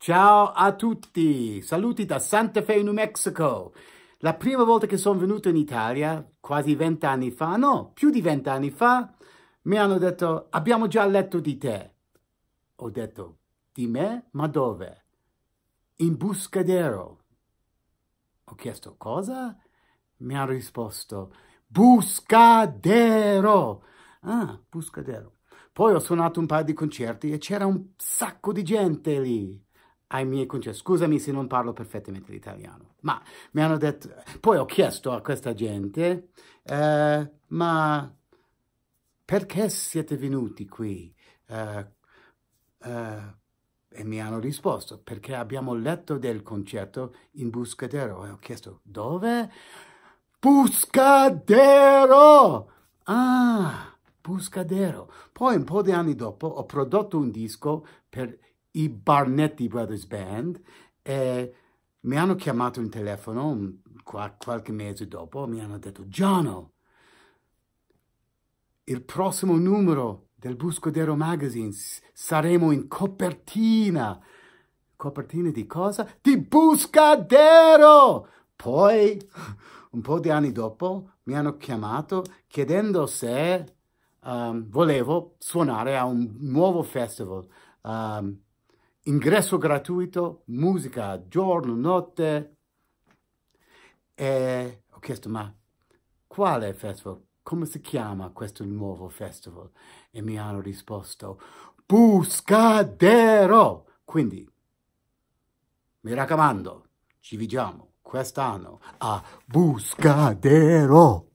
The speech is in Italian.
Ciao a tutti, saluti da Santa Fe, New Mexico. La prima volta che sono venuto in Italia, quasi vent'anni fa, no, più di vent'anni fa, mi hanno detto, abbiamo già letto di te. Ho detto, di me? Ma dove? In Buscadero. Ho chiesto, cosa? Mi hanno risposto, Buscadero. Ah, Buscadero. Poi ho suonato un paio di concerti e c'era un sacco di gente lì ai miei concittadini, scusami se non parlo perfettamente l'italiano, ma mi hanno detto, poi ho chiesto a questa gente, eh, ma perché siete venuti qui? Eh, eh, e mi hanno risposto, perché abbiamo letto del concerto in Buscadero. E ho chiesto, dove? Buscadero! Ah, Buscadero. Poi un po' di anni dopo ho prodotto un disco per i Barnetti Brothers Band e mi hanno chiamato in telefono qualche mese dopo, mi hanno detto Giano, il prossimo numero del Buscadero Magazine saremo in copertina. Copertina di cosa? Di Buscadero! Poi, un po' di anni dopo, mi hanno chiamato chiedendo se um, volevo suonare a un nuovo festival. Um, ingresso gratuito, musica giorno, notte. E eh, ho chiesto, ma quale festival? Come si chiama questo nuovo festival? E mi hanno risposto, Buscadero! Quindi, mi raccomando, ci vediamo quest'anno a Buscadero!